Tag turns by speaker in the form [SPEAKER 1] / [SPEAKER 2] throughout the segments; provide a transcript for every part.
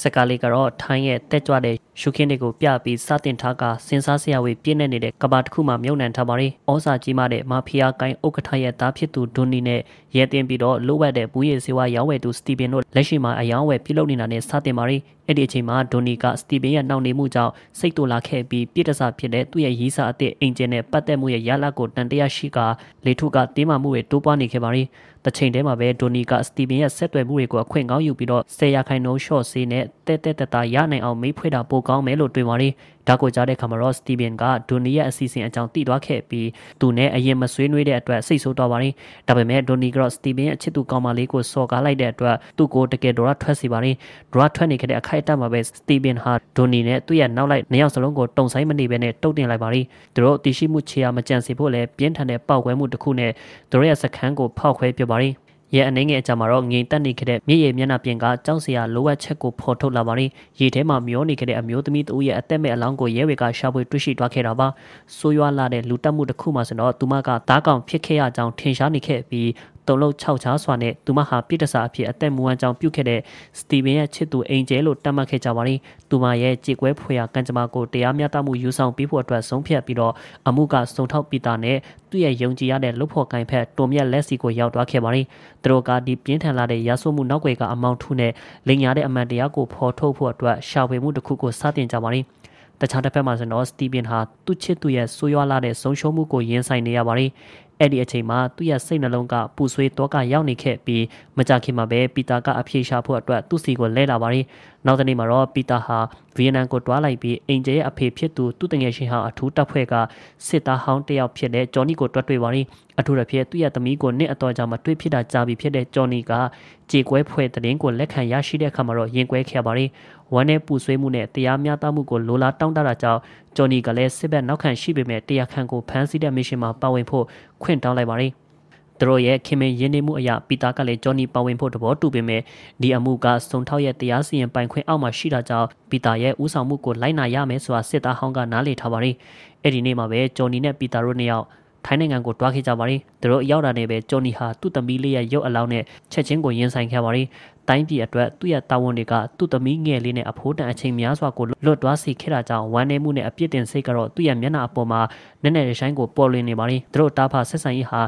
[SPEAKER 1] စကားလေးကတော့ထိုင်းရဲ့တက်ကြွတဲ့ရှုခင်းတွေကိုပြပြီးစတင်ထားကစင်စားစရာဝေးပြည့်နေနေတဲ့ကဘာတစ်ခုမှမြုံနှံထားပါတယ်။ဩစာကြီးမတဲ့မာဖီးယားကိုင်းဥက္ကဋ္ဌရဲ့သားဖြစ်သူဒွန်နီနဲ့ရဲတင်ပြီးတော့လိုအပ်တဲ့ဘူးရည်စေဝါရောင်းဝယ်သူစတီဗင်တို့လက်ရှိမှာအယောင်းဝယ်ပြုလုပ်နေတာနဲ့စတင်ပါတယ်။အဲ့ဒီအချိန်မှာဒိုနီကစတီဗင်ရဲ့နှောင့်နှေးမှုကြောင့်စိတ်တူလာခဲ့ပြီးပြစ်ဒဏ်ဖြစ်တဲ့သူ့ရဲ့ရေးစာအသစ်အင်ဂျင်နဲ့ပတ်သက်မှုရဲ့ရလဒ်ကိုတန်တရားရှိကလေထုကတင်းမာမှုတွေတိုးပွားနေခဲ့ပါရင်တချိန်တည်းမှာပဲဒိုနီကစတီဗင်ရဲ့ဆက်သွယ်မှုတွေကိုအခွင့်ကောင်းယူပြီးတော့ဆယ်ရာခိုင်နှုန်းရှော့ဆေးနဲ့တဲတဲတတရနိုင်အောင်မေးဖွဲ့တာပိုကောင်းမယ်လို့တွင်ပါရင်ဒါကိုကြားတဲ့ခါမှာတော့စတီဗင်ကဒွန်နီရဲ့အစီအစဉ်အကြောင်းသိသွားခဲ့ပြီးသူနဲ့အရင်မဆွေးနွေးတဲ့အတွက်စိတ်ဆိုးသွားပါတယ်။ဒါပေမဲ့ဒွန်နီကတော့စတီဗင်ရဲ့အချစ်သူကောင်မလေးကိုစော်ကားလိုက်တဲ့အတွက်သူ့ကိုတကယ်တော့ထွက်စီပါတယ်။ဒရထွက်နေခဲ့တဲ့အခိုက်အတန့်မှာပဲစတီဗင်ဟာဒွန်နီနဲ့သူ့ရဲ့နောက်လိုက်နှစ်ယောက်စလုံးကိုတုံဆိုင်မနေဘဲနဲ့တုတ်တင်လိုက်ပါတယ်။သူတို့တရှိမှုခြေရာမကြံစီဖို့လဲပြင်းထန်တဲ့ပောက်ကွဲမှုတစ်ခုနဲ့သူတို့ရဲ့စခန်းကိုဖောက်ခွဲပြပါတယ်။ရဲအနေငယ်အကြမှာတော့ငိန်တက်နေခဲ့တဲ့မြေရဲ့မျက်နှာပြင်ကကြောက်စရာလိုအပ်ချက်ကိုဖော်ထုတ်လာပါတယ်ရေထဲမှာမျောနေခဲ့တဲ့အမျိုးသမီးတူရဲ့အသက်မဲ့အလောင်းကိုရဲတွေကရှာဖွေတွေ့ရှိသွားခဲ့တာပါဆိုးရွားလာတဲ့လူတက်မှုတစ်ခုမှဆိုတော့သူမကသားကောင်ဖြစ်ခဲ့ရကြောင်းထင်ရှားနေခဲ့ပြီးတုံလုံး6ချားစွာနဲ့သူမဟာပြစ်တစာအဖြစ်အသက်မူဝမ်းကြောင်းပြုခဲ့တဲ့စတီဗင်ရဲ့ချစ်သူအင်ဂျယ်လို့တတ်မှတ်ခဲ့ကြပါတယ်။သူမရဲ့ကြေကွဲဖွေရာကံကြမ္မာကိုတရားမျှတမှုယူဆောင်ပေးဖို့အတွက်ဆုံးဖြတ်ပြီးတော့အမှုကစုံထောက်ပိတာနဲ့သူ့ရဲ့ယုံကြည်ရတဲ့လှုပ်ဖော်ကိုင်ဖက်တုံမြက်လက်စီကိုရောက်သွားခဲ့ပါတယ်။သူတို့ကဒီပြင်းထန်လာတဲ့ရာဆိုးမှုနောက်ွယ်ကအမောင်ထုနဲ့လင်ညာတဲ့အမှန်တရားကိုဖော်ထုတ်ဖို့အတွက်ရှာဖွေမှုတစ်ခုကိုစတင်ကြပါတယ်။တခြားတစ်ဖက်မှာဆိုတော့စတီဗင်ဟာသူ့ချစ်သူရဲ့ဆိုးရွားလာတဲ့ဆုံးရှုံးမှုကိုရင်ဆိုင်နေရပါတယ်အဲ့ဒီအချိန်မှာသူ့ရဲ့စိတ်နှလုံးကပူဆွေးတော့ကရောက်နေခဲ့ပြီးမကြခင်မှာပဲပီတာကအဖြေရှာဖို့အတွက်သူ့စီကိုလဲလာပါတယ်နောက်တနေ့မှာတော့ပီတာဟာဗီယက်နမ်ကိုတွားလိုက်ပြီးအိမ်ကျဲရဲ့အဖေဖြစ်သူသူ့တငယ်ချင်းဟာအထူးတပ်ဖွဲ့ကစစ်သားဟောင်းတစ်ယောက်ဖြစ်တဲ့ဂျော်နီကိုတွတ်တွေ့ပါရင်အထူးသဖြင့်သူ့ရဲ့သမီးကိုနှစ်အတော်ကြာမှတွေ့ဖြစ်တာကြာပြီဖြစ်တဲ့ဂျော်နီကကြေကွဲဖွဲ့တဲ့င်းကိုလက်ခံရရှိတဲ့အခါမှာတော့ရင်ကွဲခဲ့ပါရင်ဝမ်းနဲ့ပူဆွေးမှုနဲ့တရားမျှတမှုကိုလိုလားတောင်းတတာကြောင့်ဂျော်နီကလည်းစစ်ဘက်နောက်ခံရှိပေမဲ့တရားခံကိုဖမ်းဆီးတဲ့မစ်ရှင်မှာပါဝင်ဖို့ခွင့်တောင်းလိုက်ပါရင်သူတို့ရဲ့ခင်မင်ရင်းနှီးမှုအရာပီတာကလည်းဂျော်နီပါဝင်ဖို့သဘောတူပေမဲ့ဒီအမှုကစုံထောက်ရဲ့တရားစီရင်ပိုင်ခွင့်အောက်မှာရှိတာကြောင့်ပီတာရဲ့ဥဆောင်မှုကိုလိုက်နာရမယ်ဆိုတာစစ်သားဟောင်းကနားလည်ထားပါရင်အဲ့ဒီနေ့မှာပဲဂျော်နီနဲ့ပီတာတို့နှစ်ယောက်ထိုင်းနိုင်ငံကိုတွားခဲ့ကြပါရင်သူတို့ရောက်တာနဲ့ပဲဂျော်နီဟာသူ့သမီးလေးရဲ့ရုပ်အလောင်းနဲ့ချက်ချင်းကိုရင်ဆိုင်ခဲ့ပါရင်တိုင်းပြည်အတွက်သူ့ရဲ့တာဝန်တွေကသူ့သမီးငယ်လေးနဲ့အဖိုးတန်အချိန်များစွာကိုလွတ်သွားစေခဲ့တာကြောင့်ဝမ်းနည်းမှုနဲ့အပြစ်တင်စိတ်ကတော့သူ့ရဲ့မျက်နှာအပေါ်မှာနက်နက်ရရှိုင်းကိုပေါ်လွင်နေပါရင်သူတို့တာဖာဆက်ဆံရေးဟာ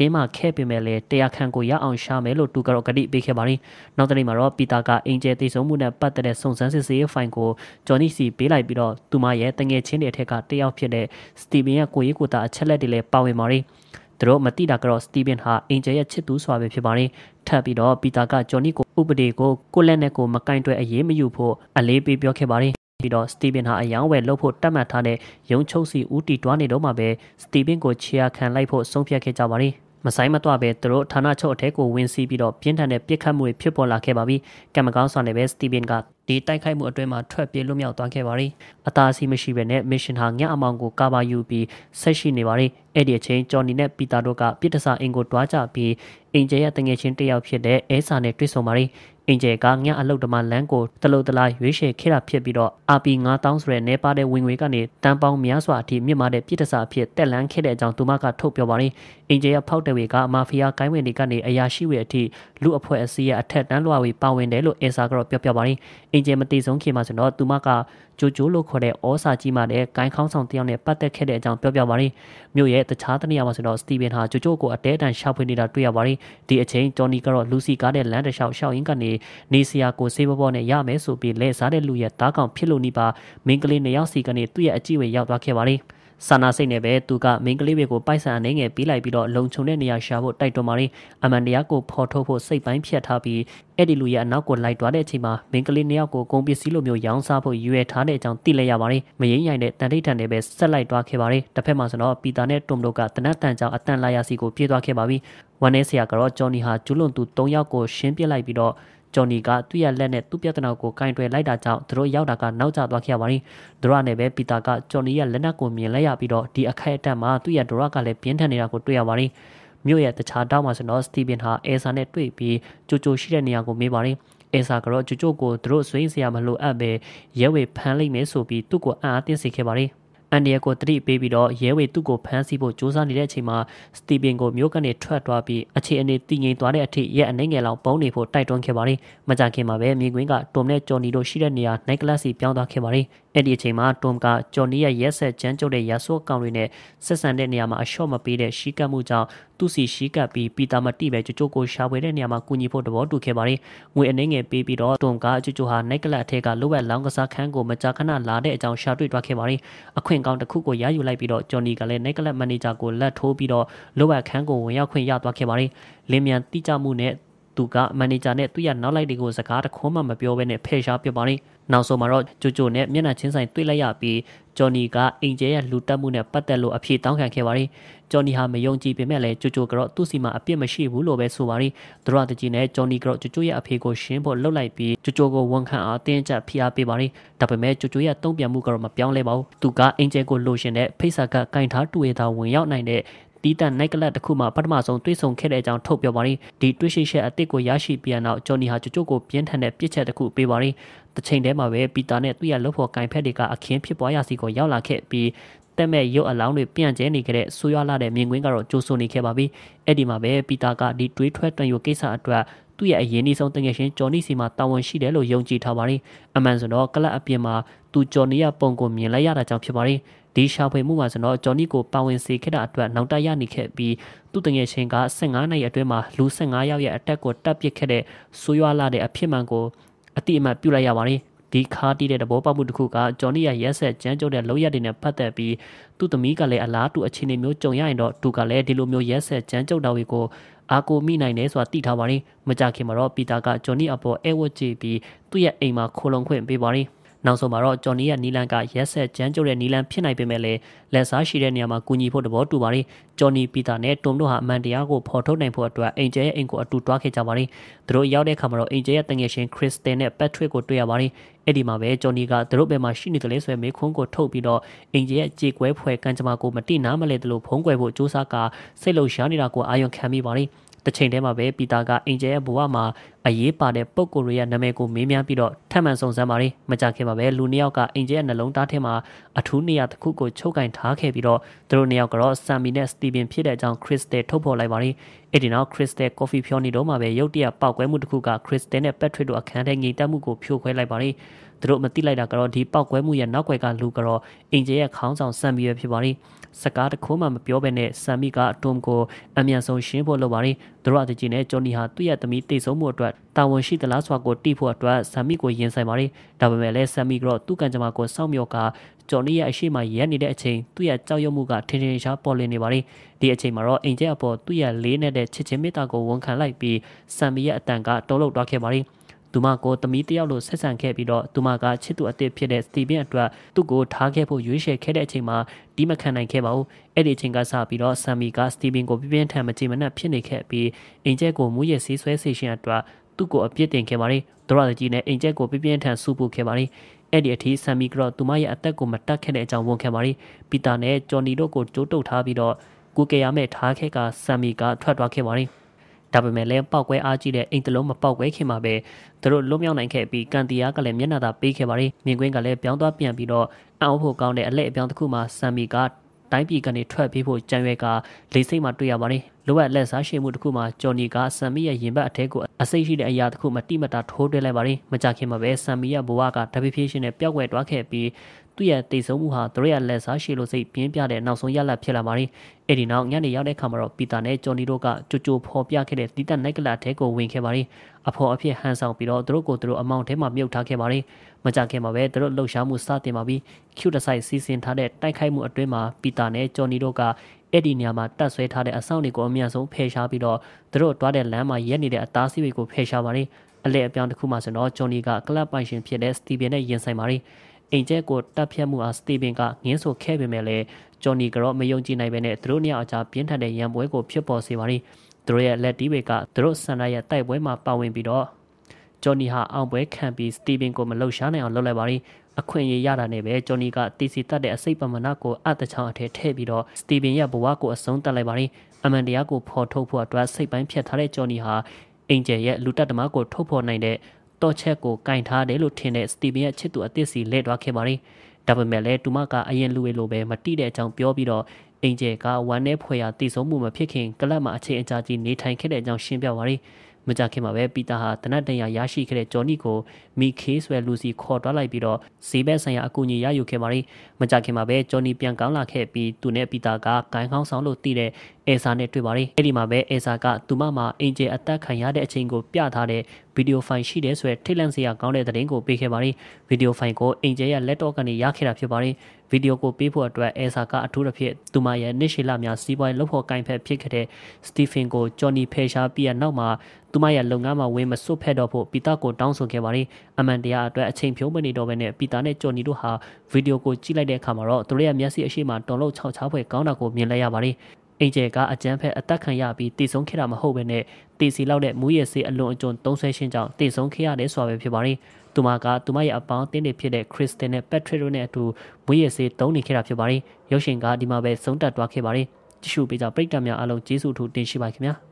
[SPEAKER 1] တင်းမှခဲ့ပေမဲ့လည်းတရားခံကိုရအောင်ရှာမယ်လို့သူကတော့ကတိပေးခဲ့ပါတယ်။နောက်တစ်နေ့မှာတော့ပီတာကအင်ဂျယ်တိစုံမှုနဲ့ပတ်သက်တဲ့စုံစမ်းစစ်ဆေးရေးဖိုင်ကိုဂျော်နီစီပေးလိုက်ပြီးတော့သူမရဲ့တငယ်ချင်းတွေအထက်ကတယောက်ဖြစ်တဲ့စတီဗင်ရဲ့ကိုရီးကိုတာအချက်လက်တွေလည်းပါဝင်ပါတယ်။သူတို့မတိတာကတော့စတီဗင်ဟာအင်ဂျယ်ရဲ့ချစ်သူဆိုတာပဲဖြစ်ပါတယ်။ထပ်ပြီးတော့ပီတာကဂျော်နီကိုဥပဒေကိုကိုလက်နဲ့ကိုမကင်တွယ်အရေးမယူဖို့အလေးပေးပြောခဲ့ပါတယ်။ပြီးတော့စတီဗင်ဟာအယောင်ဝယ်လှုပ်ဖို့တတ်မှတ်ထားတဲ့ရုံချုပ်စီဦးတီတွားနေတော့မှပဲစတီဗင်ကိုချီယာခံလိုက်ဖို့ဆုံးဖြတ်ခဲ့ကြပါတယ်။မဆိုင်မသွားပဲသူတို့ဌာနချုပ်အထက်ကိုဝင်စီးပြီးတော့ပြင်းထန်တဲ့ပြစ်ခတ်မှုတွေဖြစ်ပေါ်လာခဲ့ပါပြီးကံမကောင်းစွာနဲ့ပဲစတီဗင်ကဒီတိုက်ခိုက်မှုအတွင်းမှာထွက်ပြေးလွတ်မြောက်သွားခဲ့ပါတယ်အသာစီမရှိပဲနဲ့မစ်ရှင်ဟာညအမောင်ကိုကာပါယူပြီးဆက်ရှိနေပါတယ်။အဲ့ဒီအချိန်ဂျော်နီနဲ့ပီတာတို့ကပြစ်တစာအင်ကိုတွားကြပြီးအင်ဂျယ်ရဲ့တငယ်ချင်းတစ်ယောက်ဖြစ်တဲ့အဲဆာနဲ့တွေ့ဆုံပါတယ်။အင်ဂျယ်ကညအလုတ်ဓမ္မလန်းကိုတလုတ်တလားရွေးချယ်ခဲ့တာဖြစ်ပြီးတော့အာပီ9000ဆိုတဲ့နေပါတဲ့ဝင်ငွေကနေတန်ပေါင်းများစွာအထိမြင့်မာတဲ့ပြစ်တစာဖြစ်တက်လန်းခဲ့တဲ့အကြောင်းသူမကထုတ်ပြောပါတယ်။အင်ဂျယ်ရဲ့ဖောက်တဲ့ဝေကမာဖီးယားဂိုင်းဝင်တွေကနေအရာရှိတွေအထိလူအဖွဲ့အစည်းရဲ့အထက်တန်းလွှာတွေပါဝင်တယ်လို့အဲဆာကတော့ပြောပြပါတယ်။အင်ဂျယ်မတည်ဆုံးခင်မှာဆိုတော့သူမကဂျိုဂျိုလို့ခေါ်တဲ့ဩစာကြီးမှလည်းဂိုင်းခေါင်းဆောင်တယောက်နဲ့ပတ်သက်ခဲ့တဲ့အကြောင်းပြောပြပါရယ်မြို့ရဲ့တခြားတနေရာမှာဆိုတော့စတီဗင်ဟာဂျိုဂျိုကိုအတဲတန်ရှာဖွေနေတာတွေ့ရပါရယ်ဒီအချိန်ဂျော်နီကတော့လူစီကားတဲ့လမ်းတစ်လျှောက်ရှောက်ရင်းကနေနေစရာကိုဆေးဘဘောနဲ့ရမယ်ဆိုပြီးလဲစားတဲ့လူရဲ့တားကောင်ဖြစ်လို့နိပါမင်းကလေးနှစ်ယောက်စီကနေသူ့ရဲ့အကြည့်ဝေရောက်သွားခဲ့ပါရယ်စာနာစိတ်နဲ့ပဲသူကမိန်းကလေးတွေကိုပိုက်ဆံအနေငယ်ပေးလိုက်ပြီးတော့လုံခြုံတဲ့နေရာရှာဖို့တိုက်တွန်းပါရင်းအမန်တရားကိုဖော်ထုတ်ဖို့စိတ်ပိုင်းဖြတ်ထားပြီးအဲ့ဒီလူရဲ့အနောက်ကိုလိုက်သွားတဲ့အချိန်မှာမိန်းကလေးနှစ်ယောက်ကိုကုန်ပစ္စည်းလိုမျိုးရောင်းစားဖို့ရွေထားတဲ့အကြောင်းသိလိုက်ရပါတယ်။မရင်းရိုင်တဲ့တန်ထိတ်ထန်တွေပဲဆက်လိုက်သွားခဲ့ပါတယ်။တစ်ဖက်မှာဆိုတော့ပီတာနဲ့တွမ်တို့ကတနတ်တန်ကြောင်အတန်လာရစီကိုပြေးသွားခဲ့ပါပြီ။ဝန်ထဲဆရာကတော့ဂျော်နီဟာကျူးလွန်သူ၃ယောက်ကိုရှင်းပြလိုက်ပြီးတော့ဂျော်နီကသူ့ရဲ့လက်နဲ့သူ့ပြဿနာကိုကင်တွယ်လိုက်တာကြောင့်သူတို့ရောက်တာကနောက်ကျသွားခဲ့ရပါတယ်။ဒရနဲ့ပဲပီတာကဂျော်နီရဲ့လက်နက်ကိုမြင်လိုက်ရပြီးတော့ဒီအခိုက်အတန့်မှာသူ့ရဲ့ဒရကလည်းပြင်းထန်နေတာကိုတွေ့ရပါတယ်။မြို့ရဲ့တခြားတောက်မှာဆိုတော့စတီဗင်ဟာအဲဆာနဲ့တွေ့ပြီးကြိုကြိုရှိတဲ့နေရာကိုမေးပါတယ်။အဲဆာကတော့ကြိုကြိုကိုသူတို့ဆွေးနွေးစရာမလိုအပ်ပဲရဲဝေဖမ်းလိုက်မယ်ဆိုပြီးသူ့ကိုအံ့အားသင့်စေခဲ့ပါတယ်။အန်ဒီယကိုတတိပေးပြီးတော့ရဲဝေသူ့ကိုဖမ်းဆီးဖို့ကြိုးစားနေတဲ့အချိန်မှာစတီဗင်ကိုမြို့ကနေထွက်သွားပြီးအခြေအနေတည်ငြိမ်သွားတဲ့အထိရဲအနေငယ်လောက်ပုံနေဖို့တိုက်တွန်းခဲ့ပါတယ်။မကြခင်မှာပဲမြင်ကွင်းကတုံနဲ့ကြော်နီတို့ရှိတဲ့နေရာနိုင်ကလပ်စီပြောင်းသွားခဲ့ပါတယ်။အဲ့ဒီအချိန်မှာတွမ်ကဂျော်နီရဲ့ရက်ဆက်ကြမ်းကြုတ်တဲ့ရာဆိုးကောင်တွေနဲ့ဆက်ဆံတဲ့နေရာမှာအလျှော့မပေးတဲ့ရှီကတ်မှုကြောင့်သူ့စီရှီကတ်ပြီးပီတာမတိပဲကျိုကျိုကိုရှာဖွေတဲ့နေရာမှာကူညီဖို့သဘောတူခဲ့ပါတယ်။ငွေအနေငယ်ပေးပြီးတော့တွမ်ကကျိုကျိုဟာနိုက်ကလပ်အထက်ကလိုဝက်လောင်းကစားခန်းကိုမကြာခဏလာတဲ့အကြောင်းရှာတွေ့သွားခဲ့ပါတယ်။အခွင့်ကောင်းတစ်ခုကိုရယူလိုက်ပြီးတော့ဂျော်နီကလည်းနိုက်ကလပ်မန်နေဂျာကိုလက်ထိုးပြီးတော့လိုဝက်ခန်းကိုဝင်ရောက်ခွင့်ရသွားခဲ့ပါတယ်။လင်းမြန်တိကျမှုနဲ့သူကမန်နေဂျာနဲ့သူ့ရဲ့နောက်လိုက်တွေကိုစကားတခွန်းမှမပြောဘဲနဲ့ဖယ်ရှားပြပါတယ်။နောက်ဆုံးမှာတော့ကျိုကျိုနဲ့မျက်နှာချင်းဆိုင်တွေ့လိုက်ရပြီးဂျော်နီကအင်ဂျယ်ရဲ့လူတက်မှုနဲ့ပတ်သက်လို့အဖြေတောင်းခံခဲ့ပါတယ်။ဂျော်နီဟာမယုံကြည်ပေမဲ့လည်းကျိုကျိုကတော့သူ့စီမှာအပြစ်မရှိဘူးလို့ပဲဆိုပါတယ်။ဒရတကြီးနဲ့ဂျော်နီကတော့ကျိုကျိုရဲ့အဖြေကိုရှင်းဖို့လှုပ်လိုက်ပြီးကျိုကျိုကိုဝန်ခံအားတင်းကျပ်ဖိအားပေးပါတယ်။ဒါပေမဲ့ကျိုကျိုရဲ့တုံ့ပြန်မှုကတော့မပြောင်းလဲပါဘူး။သူကအင်ဂျယ်ကိုလိုရှင်တဲ့ဖိတ်စာကကင်ထားတူရတာဝင်ရောက်နိုင်တဲ့တီးတန့် night club တစ်ခုမှာပထမဆုံးတွေ့ဆုံခဲ့တဲ့အကြောင်းထုတ်ပြောပါရင်းဒီတွေ့ရှိချက်အစ်စ်ကိုရရှိပြန်နောက်ဂျော်နီဟာကြိုကြိုကိုပြင်းထန်တဲ့ပြစ်ချက်တစ်ခုပေးပါရင်းတစ်ချိန်တည်းမှာပဲပီတာနဲ့သူ့ရဲ့လုပ်ဖော်ကင်ဖက်တွေကအခင်းဖြစ်ပွားရာစီကိုရောက်လာခဲ့ပြီးတက်မဲ့ရုပ်အလောင်းတွေပြန့်ကျဲနေကြတဲ့ဆိုးရွားလာတဲ့မြင်ကွင်းကတော့ကြိုးဆိုနေခဲ့ပါပြီ။အဲ့ဒီမှာပဲပီတာကဒီတွေးထွက်တွင်ယူကိစ္စအတွက်သူ့ရဲ့အရင်အဆုံးတငယ်ချင်းဂျော်နီစီမှာတာဝန်ရှိတယ်လို့ယုံကြည်ထားပါတယ်။အမှန်ဆိုတော့ကလပ်အပြင်မှာသူဂျော်နီရဲ့ပုံကိုမြင်လိုက်ရတာကြောင့်ဖြစ်ပါတယ်။ဒီရှာဖွေမှုမှာကျွန်တော်ဂျော်နီကိုပါဝင်စေခဲ့တာအတွက်နောက်တရရနေခဲ့ပြီးသူ့တငယ်ချင်းက15နှစ်အတွင်းမှာလူ15ယောက်ရဲ့အတက်ကိုတပ်ပစ်ခဲ့တဲ့ဆိုးရွားလာတဲ့အဖြစ်မှန်ကိုအတိအမှန်ပြုလိုက်ရပါတယ်ဒီခါတီးတဲ့သဘောပေါက်မှုတစ်ခုကဂျော်နီရဲ့ရက်ဆက်ကြမ်းကြုတ်တဲ့လောက်ရတဲ့နဲ့ပတ်သက်ပြီးသူ့သမီးကလည်းအလားတူအခြေအနေမျိုးကြုံရရင်တော့သူကလည်းဒီလိုမျိုးရက်ဆက်ကြမ်းကြုတ်တာတွေကိုအာကိုမိနိုင်တယ်ဆိုတာသိထားပါတယ်။မကြခင်မှာတော့ပီတာကဂျော်နီအပေါ်အဲဝတ်ကြည့်ပြီးသူ့ရဲ့အိမ်မှာခိုလုံခွင့်ပေးပါတယ်။နောက်ဆုံးမှာတော့ဂျွန်နီရဲ့နီလန်ကရက်ဆက်ကြမ်းကြုတ်တဲ့နီလန်ဖြစ်နိုင်ပေမဲ့လည်းလက်စားရှိတဲ့နေရာမှာကူညီဖို့သဘောတူပါတယ်ဂျွန်နီပီတာနဲ့တွမ်တို့ဟာအမှန်တရားကိုဖော်ထုတ်နိုင်ဖို့အတွက်အင်ဂျယ်ရဲ့အိမ်ကိုအတူတွားခဲ့ကြပါတယ်သူတို့ရောက်တဲ့အခါမှာတော့အင်ဂျယ်ရဲ့တငယ်ရှင်ခရစ်စတင်နဲ့ပက်ထရစ်ကိုတွေ့ရပါတယ်အဲ့ဒီမှာပဲဂျွန်နီကသူတို့ဘယ်မှာရှိနေတယ်လဲဆိုရင်မေခွန်းကိုထုတ်ပြီးတော့အင်ဂျယ်ရဲ့ကြေကွဲဖွဲကံကြမ္မာကိုမတိနားမလဲတယ်လို့ဖုံးကွယ်ဖို့စူးစမ်းကစိတ်လှုပ်ရှားနေတာကိုအာရုံခံမိပါတယ်တစ်ချိန်တည်းမှာပဲပီတာကအင်ဂျယ်ရဲ့ဘဝမှာအရေးပါတဲ့ပုံကိုယ်ရဲ့နာမည်ကိုမေးမြန်းပြီးတော့ထပ်မံစုံစမ်းပါတယ်မကြခင်မှာပဲလူနှစ်ယောက်ကအင်ဂျယ်ရဲ့နှလုံးသားထဲမှာအထူးနေရာတစ်ခုကိုချုပ်ကင်ထားခဲ့ပြီးတော့သူတို့နှစ်ယောက်ကတော့ဆမ်မီနဲ့စတီဗင်ဖြစ်တဲ့အကြောင်းခရစ်စတယ်ထုတ်ဖော်လိုက်ပါတယ်အဲ့ဒီနောက်ခရစ်စတယ်ကော်ဖီဖြောနေတော့မှပဲရုတ်တရက်ပောက်ကွဲမှုတစ်ခုကခရစ်စတယ်နဲ့ပက်ထရစ်တို့အခန်းထဲငြိမ်သက်မှုကိုဖြိုခွဲလိုက်ပါတယ်သူတို့မသိလိုက်တာကတော့ဒီပောက်ကွဲမှုရဲ့နောက်ွယ်ကလူကတော့အင်ဂျင်ရဲ့ခေါင်းဆောင်ဆမ်မီပဲဖြစ်ပါလိမ့်စကားတစ်ခုမှမပြောဘဲနဲ့ဆမ်မီကအတုံကိုအမြန်ဆုံးရှင်းဖို့လုပ်ပါလိမ့်သူတို့အတကြီးနဲ့ဂျွန်နီဟာသူ့ရဲ့သမီးတိတ်ဆုံးမှုအတွက်တာဝန်ရှိသလားဆိုတာကိုတိဖို့အတွက်ဆမ်မီကိုရင်ဆိုင်ပါလိမ့်ဒါပေမဲ့လည်းဆမ်မီကတော့သူ့ကံကြမ္မာကိုစောင့်မျှော်ကဂျွန်နီရဲ့အရှိမရက်နေတဲ့အချိန်သူ့ရဲ့ကြောက်ရွံ့မှုကထင်ထင်ရှားပေါ်လင်းနေပါလိမ့်ဒီအချိန်မှာတော့အင်ဂျင်အပေါ်သူ့ရဲ့လေးနဲ့တဲ့ချစ်ချင်းမေတ္တာကိုဝန်ခံလိုက်ပြီးဆမ်မီရဲ့အတန်ကတုံးလုတ်သွားခဲ့ပါလိမ့်သူမကိုသမီးတယောက်လိုဆက်ဆံခဲ့ပြီးတော့သူမကချစ်သူအသစ်ဖြစ်တဲ့စတီဗင်အတွက်သူ့ကိုထားခဲ့ဖို့ရွေးချယ်ခဲ့တဲ့အချိန်မှာဒီမခံနိုင်ခဲ့ပါဘူးအဲ့ဒီအချိန်ကစပြီးတော့ဆမ်မီကစတီဗင်ကိုပြင်းပြင်းထန်မကြည်မနှက်ဖြစ်နေခဲ့ပြီးအင်ကျက်ကိုမူရဲ့ဆေးဆွဲစေရှင်အတွက်သူ့ကိုအပြစ်တင်ခဲ့ပါတယ်ဒရဒကြီးနဲ့အင်ကျက်ကိုပြင်းပြင်းထန်ဆူပူခဲ့ပါတယ်အဲ့ဒီအထိဆမ်မီကတော့သူမရဲ့အသက်ကိုမတတ်ခဲ့တဲ့အကြောင်းဝန်ခံပါတယ်ပီတာနဲ့ဂျော်နီတို့ကိုကြိုးတုပ်ထားပြီးတော့ကိုကေယာမဲ့ထားခဲ့ကဆမ်မီကထွက်သွားခဲ့ပါတယ်ဒါပေမဲ့လည်းပောက်ကွဲအားကြီးတဲ့အိမ်တလုံးမပောက်ကွဲခင်မှာပဲသူတို့လွတ်မြောက်နိုင်ခဲ့ပြီးကန်တီယာကလည်းမျက်နှာသာပေးခဲ့ပါတယ်မြင်ကွင်းကလည်းပြောင်းသွားပြန်ပြီးတော့အံ့ဩဖို့ကောင်းတဲ့အလက်အပြောင်းတစ်ခုမှာဆမ်မီကတိုင်းပြည်ကနေထွက်ပြေးဖို့ကြံရွယ်ကလေစိတ်မှာတွေ့ရပါတယ်လိုအပ်လက်စားရှိမှုတစ်ခုမှာဂျော်နီကဆမ်မီရဲ့ရင်ဘတ်အထက်ကိုအစိတ်ရှိတဲ့အရာတစ်ခုမှတိမတာထိုးတွေ့လိုက်ပါတယ်မကြခင်မှာပဲဆမ်မီရဲ့ဘဝကတပိဖြည့်ရှင်နဲ့ပျောက်ကွယ်သွားခဲ့ပြီးသူ့ရဲ့တိတ်ဆုံးမှုဟာသူတို့ရဲ့လက်စားရှိလို့စိတ်ပြင်းပြတဲ့နောက်ဆုံးရလဒ်ဖြစ်လာပါတယ်။အဲ့ဒီနောက်ညနေရောက်တဲ့အခါမှာတော့ပီတာနဲ့ဂျွန်နီတို့ကကြိုကြိုဖော်ပြခဲ့တဲ့တီတက်နိုက်ကလာထဲကိုဝင်ခဲ့ပါတယ်။အဖော်အဖြစ်ဟန်ဆောင်ပြီးတော့သူတို့ကိုသူတို့အမောင်ထဲမှာမြုပ်ထားခဲ့ပါတယ်။မကြခင်မှာပဲသူတို့လှုပ်ရှားမှုစတင်ပါပြီးကျူတဆိုင်စီစဉ်ထားတဲ့တိုက်ခိုက်မှုအတွင်းမှာပီတာနဲ့ဂျွန်နီတို့ကအဲ့ဒီနေရာမှာတက်ဆွဲထားတဲ့အဆောင်တွေကိုအမြန်ဆုံးဖယ်ရှားပြီးတော့သူတို့တွားတဲ့လမ်းမှာရက်နေတဲ့အသားစီးတွေကိုဖယ်ရှားပါတယ်။အလဲအပြောင်းတစ်ခုမှဆိုတော့ဂျွန်နီကကလပ်ပိုင်ရှင်ဖြစ်တဲ့စတီဗင်နဲ့ယဉ်ဆိုင်ပါတယ်။အိမ်ကျဲကိုတပ်ဖြတ်မှုအားစတီဗင်ကငင်းဆိုခဲ့ပေမဲ့လည်းဂျွန်နီကတော့မယုံကြည်နိုင်ပဲနဲ့သူတို့နှစ်ယောက်အကြားပြင်းထန်တဲ့ရန်ပွဲကိုဖြစ်ပေါ်စေပါလိမ့်သူတို့ရဲ့လက်တီးတွေကသူတို့ဆန်နာရဲ့တိုက်ပွဲမှာပါဝင်ပြီးတော့ဂျွန်နီဟာအောင်ပွဲခံပြီးစတီဗင်ကိုမလှုပ်ရှားနိုင်အောင်လုပ်လိုက်ပါလိမ့်အခွင့်အရေးရတာနဲ့ပဲဂျွန်နီကတီစီတတ်တဲ့အစိတ်ပမနာကိုအတချောင်းအထည်ထည့်ပြီးတော့စတီဗင်ရဲ့ဘဝကိုအဆုံးသတ်လိုက်ပါလိမ့်အမန်တရားကိုဖော်ထုတ်ဖို့အတွက်စိတ်ပိုင်းဖြတ်ထားတဲ့ဂျွန်နီဟာအင်ဂျယ်ရဲ့လူတက်သမားကိုထုတ်ဖော်နိုင်တဲ့တော့ချက်ကိုကင်ထားတယ်လို့ထင်တဲ့စတီဗင်ရဲ့ချစ်သူအသစ်စီလဲသွားခဲ့ပါတယ်။ဒါပေမဲ့လည်းတူမကအရင်လူတွေလိုပဲမတိတဲ့အကြောင်းပြောပြီးတော့အင်ဂျယ်ကဝမ်းနဲ့ဖွယ်ရာတည်ဆုံမှုမဖြစ်ခင်ကလပ်မှာအချိန်အကြာကြီးနေထိုင်ခဲ့တဲ့အကြောင်းရှင်းပြပါတယ်။မကြခင်မှာပဲပီတာဟာတနတ်တန်ရာရရှိခဲ့တဲ့ဂျော်နီကိုမီခေးဆွဲလူစီခေါ်တွားလိုက်ပြီးတော့ဈေးဘက်ဆိုင်ရာအကူအညီရယူခဲ့ပါတယ်မကြခင်မှာပဲဂျော်နီပြန်ကောင်းလာခဲ့ပြီးသူနဲ့ပီတာကဂိုင်းကောင်းဆောင်လို့တည်တဲ့အဲဆာနဲ့တွေ့ပါတယ်အဲ့ဒီမှာပဲအဲဆာကသူမမှာအင်ဂျယ်အသက်ခံရတဲ့အချိန်ကိုပြထားတဲ့ဗီဒီယိုဖိုင်ရှိတယ်ဆိုရထိတ်လန့်စရာကောင်းတဲ့သတင်းကိုပေးခဲ့ပါတယ်ဗီဒီယိုဖိုင်ကိုအင်ဂျယ်ရဲ့လက်တော့ကနေရခဲ့တာဖြစ်ပါတယ်ဗီဒီယိုကိုပေးဖို့အတွက်အဲဆာကအထူးသဖြင့်သူမရဲ့နစ်ရှေလာများစီးပွားရေးလှုပ်ဖော်ကိုင်ဖက်ဖြစ်ခဲ့တဲ့စတီဖင်ကိုဂျော်နီဖယ်ရှားပြီးရနောက်မှာသူမရဲ့လုပ်ငန်းမှာဝင်မစွတ်ဖက်တော့ဖို့ပီတာကိုတောင်းဆိုခဲ့ပါတယ်အမှန်တရားအတွက်အချိန်ဖြုံးမနေတော့ဘဲနဲ့ပီတာနဲ့ဂျော်နီတို့ဟာဗီဒီယိုကိုကြည့်လိုက်တဲ့အခါမှာတော့သူတို့ရဲ့မျက်စိအရှိမတုံလုံးခြောက်ခြားဖွယ်ကောင်းတာကိုမြင်လိုက်ရပါတယ်အင်ဂျယ်ကအကျန်းဖက်အသက်ခံရပြီးတည်ဆုံးခဲ့တာမဟုတ်ဘဲနဲ့တေစီလောက်တဲ့မူရစေးအလွန်အကျွံသုံးဆဲရှင်းကြောင့်တည်ဆုံးခဲ့ရတယ်ဆိုတာပဲဖြစ်ပါတယ်။သူမကသူမရဲ့အပေါင်းအသင်းတွေဖြစ်တဲ့ Kristen နဲ့ Patrick တို့နဲ့အတူမူရစေးသုံးနေခဲ့တာဖြစ်ပါတယ်။ရုပ်ရှင်ကဒီမှာပဲဆုံးတက်သွားခဲ့ပါတယ်။ကြည့်ရှုပေးကြပရိသတ်များအားလုံးကျေးဇူးအထူးတင်ရှိပါခင်ဗျာ။